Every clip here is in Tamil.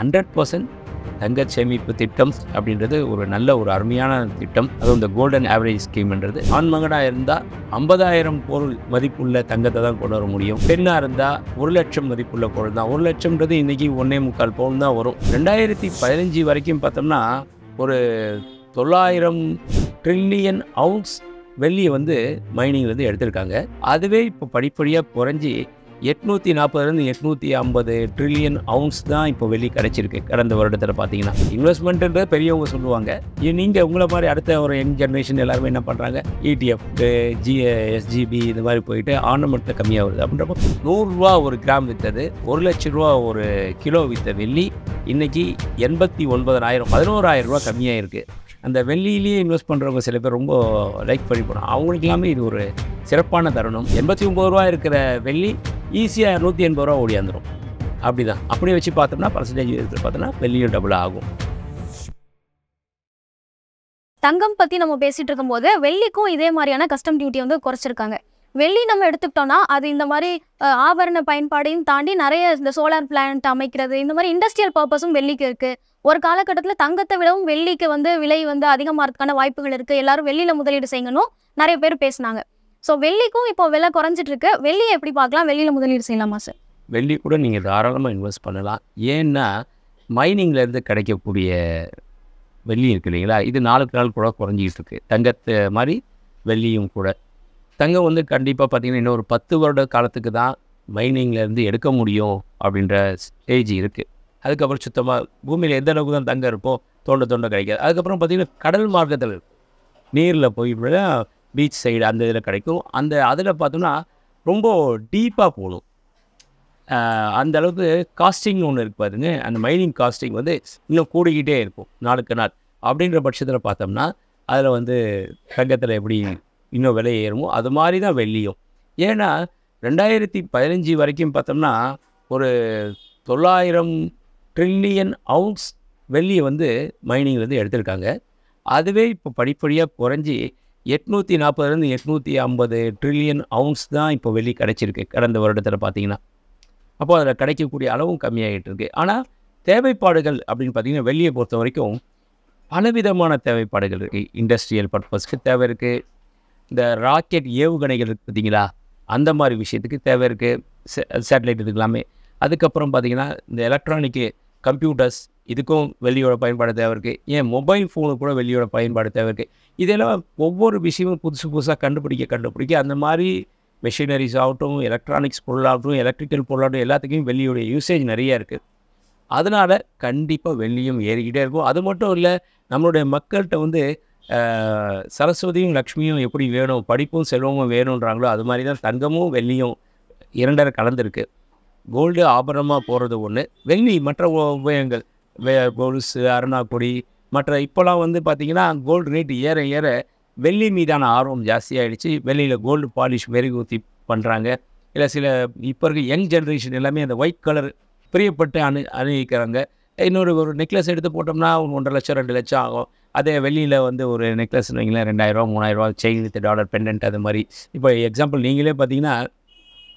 ஹண்ட்ரட் பர்சன்ட் தங்க சேமிப்பு திட்டம் அப்படின்றது ஒரு நல்ல ஒரு அருமையான திட்டம் அதுவும் இந்த கோல்டன் ஆவரேஜ் ஸ்கீம்ன்றது மகனாக இருந்தால் ஐம்பதாயிரம் பொருள் மதிப்புள்ள தங்கத்தை தான் கொண்டு வர முடியும் பெண்ணாக இருந்தால் ஒரு லட்சம் மதிப்புள்ள பொருள் தான் ஒரு லட்சம்ன்றது இன்றைக்கி ஒன்றே முக்கால் பவுன் தான் வரும் ரெண்டாயிரத்தி பதினஞ்சு வரைக்கும் பார்த்தோம்னா ஒரு தொள்ளாயிரம் ட்ரில்லியன் அவுன்ஸ் வெள்ளியை வந்து மைனிங் வந்து எடுத்திருக்காங்க அதுவே இப்போ படிப்படியாக குறைஞ்சி எட்நூற்றி நாற்பதுலேருந்து எட்நூற்றி ஐம்பது ட்ரில்லியன் அவுன்ஸ் தான் இப்போ வெளியே கிடச்சிருக்கு கடந்த வருடத்தில் பார்த்தீங்கன்னா இன்வெஸ்ட்மெண்ட்டுன்றது பெரியவங்க சொல்லுவாங்க நீங்கள் உங்களை மாதிரி அடுத்த ஒரு யங் ஜென்ரேஷன் எல்லாருமே என்ன பண்ணுறாங்க இடிஎஃப் e ஜிஎஸ்ஜிபி இந்த மாதிரி போயிட்டு ஆர்னமெண்ட்டில் கம்மியாக வருது அப்படின்றப்போ நூறுரூவா ஒரு கிராம் விற்றது ஒரு லட்ச ரூபா ஒரு கிலோ விற்ற வெள்ளி இன்றைக்கி எண்பத்தி ஒன்பதனாயிரம் பதினோராயிரம் ரூபா கம்மியாக இருக்குது அந்த வெள்ளியிலேயே இன்வெஸ்ட் பண்ணுறவங்க சில பேர் ரொம்ப லைக் பண்ணி போகிறோம் அவங்களுக்கு எல்லாமே இது ஒரு சிறப்பான தருணம் எண்பத்தி ஒம்பது ரூபா இருக்கிற வெள்ளி ஈஸியாக இரநூத்தி எண்பது ரூபா ஓடியாந்துடும் அப்படி தான் அப்படியே வச்சு பார்த்தோம்னா பர்சன்டேஜ் விதத்தில் பார்த்தோம்னா வெளியும் டபுள் ஆகும் தங்கம் பற்றி நம்ம பேசிகிட்டு இருக்கும்போது வெள்ளிக்கும் இதே மாதிரியான கஸ்டம் டியூட்டி வந்து குறைச்சிருக்காங்க வெள்ளி நம்ம எடுத்துக்கிட்டோம்னா அது இந்த மாதிரி ஆபரண பயன்பாடையும் தாண்டி நிறைய இந்த சோலார் பிளான்ட் அமைக்கிறது இந்த மாதிரி இண்டஸ்ட்ரியல் பர்பஸும் வெள்ளிக்கு இருக்குது ஒரு காலகட்டத்தில் தங்கத்தை விடவும் வெள்ளிக்கு வந்து விலை வந்து அதிகமாக வாய்ப்புகள் இருக்குது எல்லாரும் வெள்ளியில் முதலீடு செய்யணும் நிறைய பேர் பேசினாங்க ஸோ வெள்ளிக்கும் இப்போ விலை குறைஞ்சிட்டு இருக்கு வெள்ளியை எப்படி பார்க்கலாம் வெள்ளியில் முதலீடு செய்யலாமா சார் வெள்ளி கூட நீங்கள் தாராளமாக இன்வெஸ்ட் பண்ணலாம் ஏன்னா மைனிங்லேருந்து கிடைக்கக்கூடிய வெள்ளி இருக்குது இல்லைங்களா இது நாளுக்கு நாள் கூட குறைஞ்சிக்கிட்டு இருக்கு தங்கத்தை மாதிரி வெள்ளியும் கூட தங்கம் வந்து கண்டிப்பாக பார்த்திங்கன்னா ஒரு பத்து வருட காலத்துக்கு தான் மைனிங்லேருந்து எடுக்க முடியும் அப்படின்ற ஸ்டேஜ் இருக்குது அதுக்கப்புறம் சுத்தமாக பூமியில் எந்த அளவுக்கு தான் தங்கம் இருப்போம் தோண்ட தோண்ட கிடைக்காது அதுக்கப்புறம் பார்த்திங்கன்னா கடல் மார்க்கத்தில் நீரில் போய் விட பீச் சைடு அந்த இதில் கிடைக்கும் அந்த அதில் பார்த்தோம்னா ரொம்ப டீப்பாக போகணும் அந்த அளவுக்கு காஸ்டிங் ஒன்று இருக்குது பாருங்க அந்த மைனிங் காஸ்டிங் வந்து இன்னும் கூடிக்கிட்டே இருக்கும் நாளுக்கு நாள் அப்படின்ற பட்சத்தில் பார்த்தோம்னா அதில் வந்து தங்கத்தில் எப்படி இன்னும் விலை ஏறுமோ அது மாதிரி தான் வெள்ளியும் ஏன்னா ரெண்டாயிரத்தி பதினஞ்சு வரைக்கும் பார்த்தோம்னா ஒரு தொள்ளாயிரம் ட்ரில்லியன் அவுண்ட்ஸ் வெள்ளியை வந்து மைனிங்லேருந்து எடுத்திருக்காங்க அதுவே இப்போ படிப்படியாக குறைஞ்சி எட்நூற்றி நாற்பதுலேருந்து எட்நூற்றி ஐம்பது ட்ரில்லியன் அவுன்ஸ் தான் இப்போ வெளி கிடச்சிருக்கு கடந்த வருடத்தில் பார்த்திங்கன்னா அப்போ அதில் கிடைக்கக்கூடிய அளவும் கம்மியாகிட்டு இருக்குது ஆனால் தேவைப்பாடுகள் அப்படின்னு பார்த்திங்கன்னா வெளியை பொறுத்த வரைக்கும் பலவிதமான தேவைப்பாடுகள் இருக்குது இண்டஸ்ட்ரியல் பர்பஸ்க்கு தேவை இருக்குது இந்த ராக்கெட் ஏவுகணைகள் பார்த்தீங்களா பார்த்திங்களா அந்த மாதிரி விஷயத்துக்கு தேவை இருக்குது சேட்டலைட் இதுக்கெல்லாமே அதுக்கப்புறம் பார்த்திங்கன்னா இந்த எலக்ட்ரானிக்கு கம்ப்யூட்டர்ஸ் இதுக்கும் வெளியோட பயன்பாடு தேவை இருக்குது ஏன் மொபைல் ஃபோனு கூட வெளியோட பயன்பாடு தேவை இருக்குது இதெல்லாம் ஒவ்வொரு விஷயமும் புதுசு புதுசாக கண்டுபிடிக்க கண்டுபிடிக்க அந்த மாதிரி மெஷினரிஸ் ஆகட்டும் எலக்ட்ரானிக்ஸ் பொருளாகட்டும் எலக்ட்ரிக்கல் பொருளாகட்டும் எல்லாத்துக்கும் வெளியுடைய யூசேஜ் நிறையா இருக்குது அதனால் கண்டிப்பாக வெளியும் ஏறிக்கிட்டே இருக்கும் அது மட்டும் இல்லை நம்மளுடைய மக்கள்கிட்ட வந்து சரஸ்வதியும் லக்ஷ்மியும் எப்படி வேணும் படிப்பும் செல்வமும் வேணுன்றாங்களோ அது மாதிரி தான் தங்கமும் வெள்ளியும் இரண்டரை கலந்துருக்கு கோல்டு ஆபரணமாக போகிறது ஒன்று வெள்ளி மற்ற உபயோகங்கள் வே கொலுசு அருணாக்குடி மற்ற இப்போலாம் வந்து பார்த்திங்கன்னா கோல்டு ரேட் ஏற ஏற வெள்ளி மீதான ஆர்வம் ஜாஸ்தியாகிடுச்சு வெள்ளியில் கோல்டு பாலிஷ் மெருகு ஊற்றி பண்ணுறாங்க இல்லை சில இப்போ இருக்க யங் ஜென்ரேஷன் எல்லாமே அந்த ஒயிட் கலர் பிரியப்பட்டு அணு அணிவிக்கிறாங்க இன்னொரு ஒரு நெக்லஸ் எடுத்து போட்டோம்னா ஒன்றரை லட்சம் ரெண்டு லட்சம் ஆகும் அதே வெளியில் வந்து ஒரு நெக்லஸ் வைங்களேன் ரெண்டாயிரரூவா மூணாயிரூவா செயின் வித் டாலர் பெண்டன்ட் அது மாதிரி இப்போ எக்ஸாம்பிள் நீங்களே பார்த்தீங்கன்னா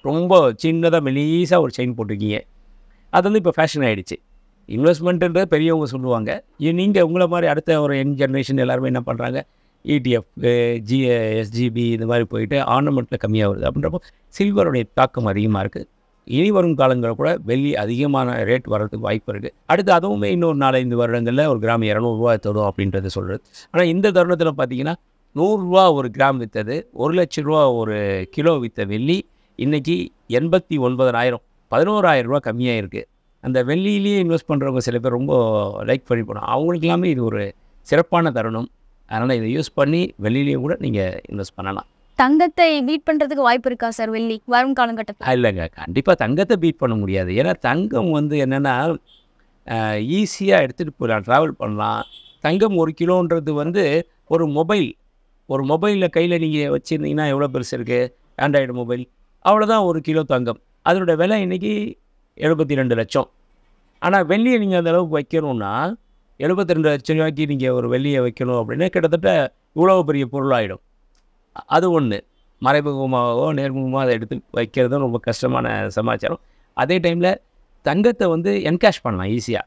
ரொம்ப சின்னதாக மெலீஸாக ஒரு செயின் போட்டிருக்கீங்க அது வந்து இப்போ ஃபேஷன் ஆகிடுச்சு இன்வெஸ்ட்மெண்ட்டுன்றது பெரியவங்க சொல்லுவாங்க நீங்கள் உங்களை மாதிரி அடுத்த ஒரு யங் ஜென்ரேஷன் எல்லாருமே என்ன பண்ணுறாங்க இடிஎஃப் e ஜி எஸ்ஜிபி இந்த மாதிரி போயிட்டு ஆர்னமெண்ட்டில் கம்மியாக வருது அப்படின்றப்போ சில்வருடைய தாக்கம் அதிகமாக இருக்குது இனி வரும் காலங்களில் கூட வெள்ளி அதிகமான ரேட் வர்றதுக்கு வாய்ப்பு இருக்குது அடுத்து அதுவுமே இன்னொரு நாலஞ்சு வருடங்களில் ஒரு கிராம் இரநூறுவா தரும் அப்படின்றத சொல்கிறது ஆனால் இந்த தருணத்தில் பார்த்திங்கன்னா நூறுரூவா ஒரு கிராம் விற்றது ஒரு லட்ச ரூபா ஒரு கிலோ விற்ற வெள்ளி இன்றைக்கி எண்பத்தி ஒன்பதனாயிரம் பதினோராயிரம் ரூபா கம்மியாக இருக்குது அந்த வெள்ளியிலேயே இன்வெஸ்ட் பண்ணுறவங்க சில பேர் ரொம்ப லைக் பண்ணி போனோம் அவங்களுக்கு எல்லாமே இது ஒரு சிறப்பான தருணம் அதனால் இதை யூஸ் பண்ணி வெள்ளிலேயும் கூட நீங்கள் இன்வெஸ்ட் பண்ணலாம் தங்கத்தை பீட் பண்ணுறதுக்கு வாய்ப்பு இருக்கா சார் வெள்ளி வரும் காலகட்டத்தில் இல்லைங்க கண்டிப்பாக தங்கத்தை பீட் பண்ண முடியாது ஏன்னா தங்கம் வந்து என்னென்னா ஈஸியாக எடுத்துகிட்டு போயிடலாம் ட்ராவல் பண்ணலாம் தங்கம் ஒரு கிலோன்றது வந்து ஒரு மொபைல் ஒரு மொபைலில் கையில் நீங்கள் வச்சுருந்தீங்கன்னா எவ்வளோ பெருசு இருக்குது ஆண்ட்ராய்டு மொபைல் அவ்வளோதான் ஒரு கிலோ தங்கம் அதனோட விலை இன்றைக்கி எழுபத்தி ரெண்டு லட்சம் ஆனால் வெள்ளியை நீங்கள் அந்த அளவுக்கு வைக்கணும்னா எழுபத்தி ரெண்டு லட்சம் ரூபாய்க்கு நீங்கள் ஒரு வெள்ளியை வைக்கணும் அப்படின்னா கிட்டத்தட்ட இவ்வளோ பெரிய பொருளாகிடும் அது ஒன்று மறைமுகமாகவோ நேர்முகமாக அதை எடுத்து வைக்கிறதும் ரொம்ப கஷ்டமான சமாச்சாரம் அதே டைமில் தங்கத்தை வந்து என்கேஷ் பண்ணலாம் ஈஸியாக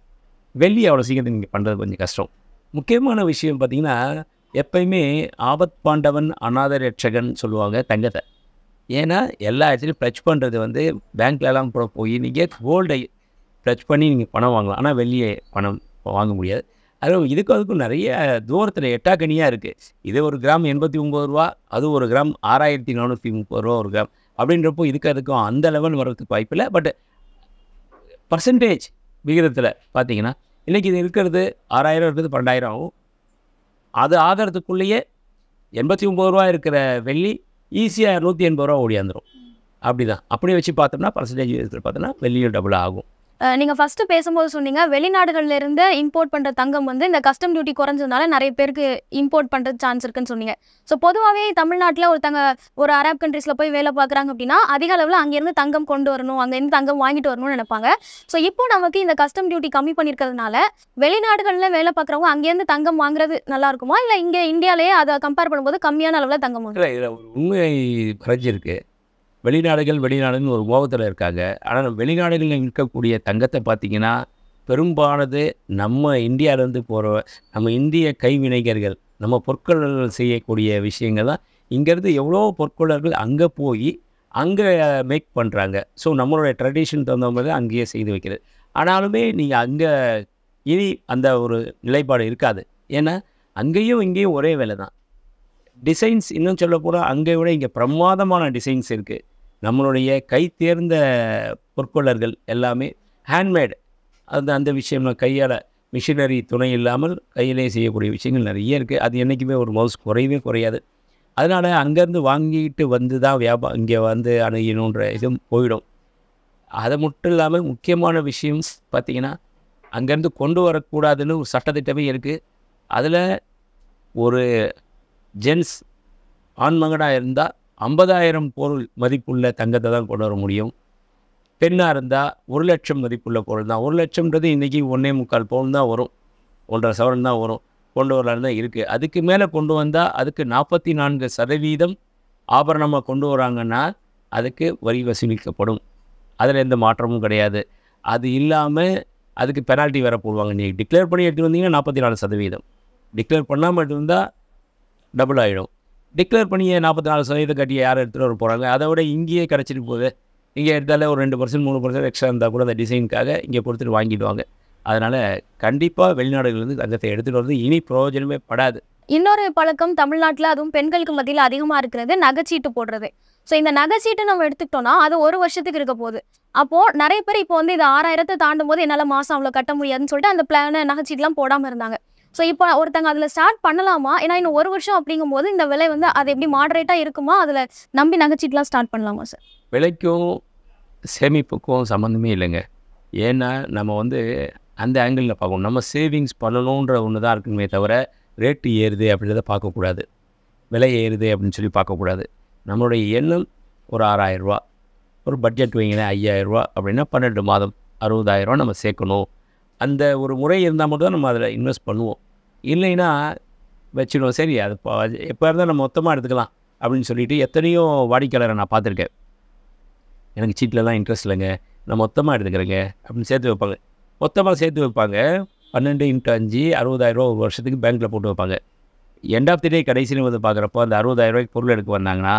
வெள்ளி அவ்வளோ சீக்கிரத்தை நீங்கள் பண்ணுறது கொஞ்சம் கஷ்டம் முக்கியமான விஷயம் பார்த்திங்கன்னா எப்பயுமே ஆபத் பாண்டவன் அநாத ரட்சகன் சொல்லுவாங்க தங்கத்தை ஏன்னா எல்லா இடத்துலையும் ப்ளச் பண்ணுறது வந்து பேங்க்லலாம் கூட போய் நீங்கள் கோல்டை ப்ளச் பண்ணி நீங்கள் பணம் வாங்கலாம் ஆனால் வெளியே பணம் வாங்க முடியாது அதுவும் இதுக்கும் அதுக்கும் நிறைய தூரத்தில் எட்டாக்கனியாக இருக்குது இது ஒரு கிராம் எண்பத்தி ஒம்பது ரூபா அது ஒரு கிராம் ஆறாயிரத்தி நானூற்றி முப்பது ரூபா ஒரு கிராம் அப்படின்றப்போ இதுக்கு அதுக்கும் அந்த லெவல் வர்றதுக்கு வாய்ப்பில்லை பட் பர்சன்டேஜ் விகிதத்தில் பார்த்தீங்கன்னா இன்றைக்கி இது இருக்கிறது ஆறாயிரம் இருக்கிறது பன்னெண்டாயிரம் ஆகும் அது ஆகிறதுக்குள்ளேயே எண்பத்தி ஒம்பது ரூபா இருக்கிற வெள்ளி ஈஸியாக நூற்றி எண்பது ரூபா ஓடியாந்துடும் அப்படி தான் அப்படியே வச்சு பார்த்தோம்னா பர்சன்டேஜ் பார்த்தோம்னா வெள்ளியும் டபுள் ஆகும் நீங்கள் ஃபஸ்ட்டு பேசும்போது சொன்னீங்க வெளிநாடுகள்லேருந்து இம்போர்ட் பண்ணுற தங்கம் வந்து இந்த கஸ்டம் டியூட்டி குறைஞ்சதுனால நிறைய பேருக்கு இம்போர்ட் பண்ணுற சான்ஸ் இருக்குன்னு சொன்னீங்க ஸோ பொதுவாகவே தமிழ்நாட்டில் ஒருத்தங்க ஒரு அரப் கண்ட்ரீஸில் போய் வேலை பார்க்குறாங்க அப்படின்னா அதிக அளவில் அங்கேருந்து தங்கம் கொண்டு வரணும் அங்கேருந்து தங்கம் வாங்கிட்டு வரணும்னு நினைப்பாங்க ஸோ இப்போ நமக்கு இந்த கஸ்டம் டியூட்டி கம்மி பண்ணியிருக்கிறதுனால வெளிநாடுகளில் வேலை பார்க்குறவங்க அங்கேருந்து தங்கம் வாங்குறது நல்லா இருக்குமா இல்லை இங்கே இந்தியாவிலேயே அதை கம்பேர் பண்ணும்போது கம்மியான அளவில் தங்கம் வாங்குறது உண்மை மறைஞ்சிருக்கு வெளிநாடுகள் வெளிநாடுன்னு ஒரு கோபத்தில் இருக்காங்க ஆனால் வெளிநாடுகளில் இருக்கக்கூடிய தங்கத்தை பார்த்திங்கன்னா பெரும்பானது நம்ம இந்தியாவிலேருந்து போகிற நம்ம இந்திய கைவினைஞர்கள் நம்ம பொற்கொள்ளர்கள் செய்யக்கூடிய விஷயங்கள் தான் இங்கேருந்து எவ்வளோ பொற்கொள்ளர்கள் அங்கே போய் அங்கே மேக் பண்ணுறாங்க ஸோ நம்மளுடைய ட்ரெடிஷன் தகுந்த மாதிரி அங்கேயே செய்து வைக்கிறது ஆனாலுமே நீங்கள் அங்கே இனி அந்த ஒரு நிலைப்பாடு இருக்காது ஏன்னா அங்கேயும் இங்கேயும் ஒரே வேலை தான் டிசைன்ஸ் இன்னும் சொல்ல அங்கே விட இங்கே பிரமாதமான டிசைன்ஸ் இருக்குது நம்மளுடைய கை தேர்ந்த பொற்கொள்ளர்கள் எல்லாமே ஹேண்ட்மேடு அந்த அந்த விஷயம் கையால் மிஷினரி துணை இல்லாமல் கையிலே செய்யக்கூடிய விஷயங்கள் நிறைய இருக்குது அது என்றைக்குமே ஒரு மவுஸ் குறையவே குறையாது அதனால் அங்கேருந்து வாங்கிட்டு வந்து தான் வியாபாரம் இங்கே வந்து அணுகணுன்ற இதுவும் போயிடும் அதை மட்டும் இல்லாமல் முக்கியமான விஷயம் பார்த்திங்கன்னா அங்கேருந்து கொண்டு வரக்கூடாதுன்னு ஒரு சட்டத்திட்டமே இருக்குது அதில் ஒரு ஜென்ஸ் ஆண்மகனாக இருந்தால் ஐம்பதாயிரம் பொருள் மதிப்புள்ள தங்கத்தை தான் கொண்டு வர முடியும் பெண்ணாக இருந்தால் ஒரு லட்சம் மதிப்புள்ள பொருள் தான் ஒரு லட்சம்ன்றது இன்றைக்கி ஒன்றே முக்கால் பவுன் தான் வரும் ஒன்றரை சவரன் தான் வரும் கொண்டு வரலான்னு தான் இருக்குது அதுக்கு மேலே கொண்டு வந்தால் அதுக்கு நாற்பத்தி நான்கு சதவீதம் ஆபரணமாக கொண்டு வராங்கன்னா அதுக்கு வரி வசூலிக்கப்படும் அதில் எந்த மாற்றமும் கிடையாது அது இல்லாமல் அதுக்கு பெனால்ட்டி வேறு போடுவாங்க நீங்கள் டிக்ளேர் பண்ணி எடுத்துகிட்டு வந்தீங்கன்னா நாற்பத்தி நாலு சதவீதம் டிக்ளேர் பண்ணாமல் எடுத்துருந்தால் டபுள் ஆகிடும் டிக்ளேர் பண்ணி நாற்பத்தி நாலு சதவீதம் கட்டி யார் எடுத்துகிட்டு வர போகிறாங்க அதை விட இங்கேயே கிடச்சிட்டு போகுது இங்கே எடுத்தாலே ஒரு ரெண்டு பர்சன்ட் மூணு பர்சன்ட் எக்ஸ்ட்ரா இருந்தால் கூட அந்த டிசைனுக்காக இங்கே கொடுத்துட்டு வாங்கிடுவாங்க அதனால் கண்டிப்பாக வெளிநாடுகள்லேருந்து தங்கத்தை எடுத்துகிட்டு வர்றது இனி பிரயோஜனமே படாது இன்னொரு பழக்கம் தமிழ்நாட்டில் அதுவும் பெண்களுக்கு மத்தியில் அதிகமாக இருக்கிறது நகைச்சீட்டு போடுறது ஸோ இந்த நகைச்சீட்டு நம்ம எடுத்துக்கிட்டோம்னா அது ஒரு வருஷத்துக்கு இருக்க போகுது அப்போது நிறைய பேர் இப்போ வந்து இது ஆறாயிரத்தை தாண்டும் போது என்னால் மாதம் அவ்வளோ கட்ட முடியாதுன்னு சொல்லிட்டு அந்த பிளான நகைச்சீட்டுலாம் போடாமல் இருந்தாங்க ஸோ இப்போ ஒருத்தங்க அதில் ஸ்டார்ட் பண்ணலாமா ஏன்னா இன்னும் ஒரு வருஷம் அப்படிங்கும் போது இந்த விலை வந்து அது எப்படி மாடரேட்டாக இருக்குமா அதில் நம்பி நகைச்சிட்டுலாம் ஸ்டார்ட் பண்ணலாமா சார் விலைக்கும் சேமிப்புக்கும் சம்மந்தமே இல்லைங்க ஏன்னா நம்ம வந்து அந்த ஆங்கிளில் பார்க்கணும் நம்ம சேவிங்ஸ் பண்ணணுன்ற ஒன்று தான் இருக்குமே தவிர ரேட்டு ஏறுது அப்படின்றத பார்க்கக்கூடாது விலை ஏறுது அப்படின்னு சொல்லி பார்க்கக்கூடாது நம்மளுடைய எண்ணம் ஒரு ஆறாயிரரூவா ஒரு பட்ஜெட் வைங்களேன் ஐயாயிரரூவா அப்படின்னா பன்னெண்டு மாதம் அறுபதாயிரரூவா நம்ம சேர்க்கணும் அந்த ஒரு முறை இருந்தால் மட்டும் தான் நம்ம அதில் இன்வெஸ்ட் பண்ணுவோம் இல்லைன்னா வச்சுடுவோம் சரி அது எப்போ இருந்தால் நம்ம மொத்தமாக எடுத்துக்கலாம் அப்படின்னு சொல்லிவிட்டு எத்தனையோ வாடிக்கையாளரை நான் பார்த்துருக்கேன் எனக்கு தான் இன்ட்ரெஸ்ட் இல்லைங்க நான் மொத்தமாக எடுத்துக்கிறேங்க அப்படின்னு சேர்த்து வைப்பாங்க மொத்தமாக சேர்த்து வைப்பாங்க பன்னெண்டு இன்ட்டு அஞ்சு அறுபதாயிரரூவா ஒரு வருஷத்துக்கு பேங்க்கில் போட்டு வைப்பாங்க எண்ட் ஆஃப் தி டே கடைசியில் வந்து பார்க்குறப்போ அந்த அறுபதாயிரரூவாய்க்கு பொருள் எடுக்க வந்தாங்கன்னா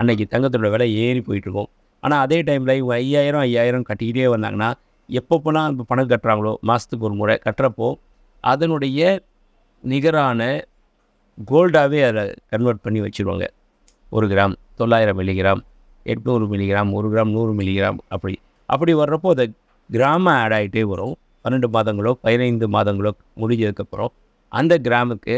அன்றைக்கி தங்கத்தோட விலை ஏறி போயிட்டுருக்கும் ஆனால் அதே டைமில் இவங்க ஐயாயிரம் ஐயாயிரம் கட்டிக்கிட்டே வந்தாங்கன்னா எப்போ போனால் இப்போ பணம் கட்டுறாங்களோ மாதத்துக்கு ஒரு முறை கட்டுறப்போ அதனுடைய நிகரான கோல்டாகவே அதை கன்வெர்ட் பண்ணி வச்சுருவாங்க ஒரு கிராம் தொள்ளாயிரம் மில்லிகிராம் எட்நூறு மில்லிகிராம் ஒரு கிராம் நூறு மில்லிகிராம் அப்படி அப்படி வர்றப்போ அந்த கிராம ஆட் ஆகிட்டே வரும் பன்னெண்டு மாதங்களோ பதினைந்து மாதங்களோ முடிஞ்சதுக்கப்புறம் அந்த கிராமுக்கு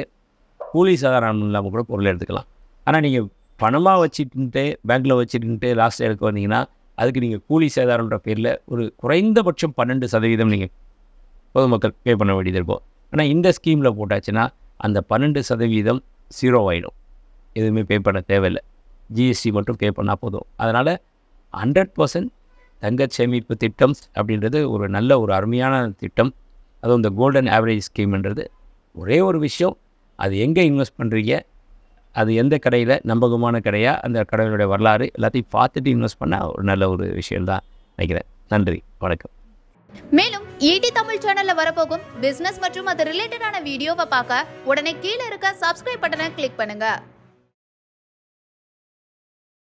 கூலி சாதாரணம் இல்லாமல் கூட பொருள் எடுத்துக்கலாம் ஆனால் நீங்கள் பணமாக வச்சுட்டு பேங்க்கில் வச்சுட்டு லாஸ்ட் எடுக்க வந்தீங்கன்னா அதுக்கு நீங்கள் கூலி சேதாரம்ன்ற பேரில் ஒரு குறைந்தபட்சம் பன்னெண்டு சதவீதம் நீங்கள் பொதுமக்கள் பே பண்ண வேண்டியது இருப்போம் ஆனால் இந்த ஸ்கீமில் போட்டாச்சுன்னா அந்த பன்னெண்டு சதவீதம் ஜீரோ ஆகிடும் எதுவுமே பே பண்ண தேவையில்லை ஜிஎஸ்டி மட்டும் பே பண்ணால் போதும் அதனால் ஹண்ட்ரட் பர்சன்ட் தங்க சேமிப்பு திட்டம் அப்படின்றது ஒரு நல்ல ஒரு அருமையான திட்டம் அதுவும் இந்த கோல்டன் ஆவரேஜ் ஸ்கீம்ன்றது ஒரே ஒரு விஷயம் அது எங்கே இன்வெஸ்ட் பண்ணுறீங்க அது எந்த கடையில் நம்பகமான கடையாக அந்த கடையினுடைய வரலாறு எல்லாத்தையும் பார்த்துட்டு இன்வெஸ்ட் பண்ணால் ஒரு நல்ல ஒரு விஷயம் தான் நினைக்கிறேன் நன்றி வணக்கம் மேலும் ஈடி e தமிழ் சேனல்ல வரப்போகும் பிசினஸ் மற்றும் அது ரிலேட்டடான வீடியோவை பார்க்க உடனே கீழே இருக்க சப்ஸ்கிரைப் பட்டனை கிளிக் பண்ணுங்க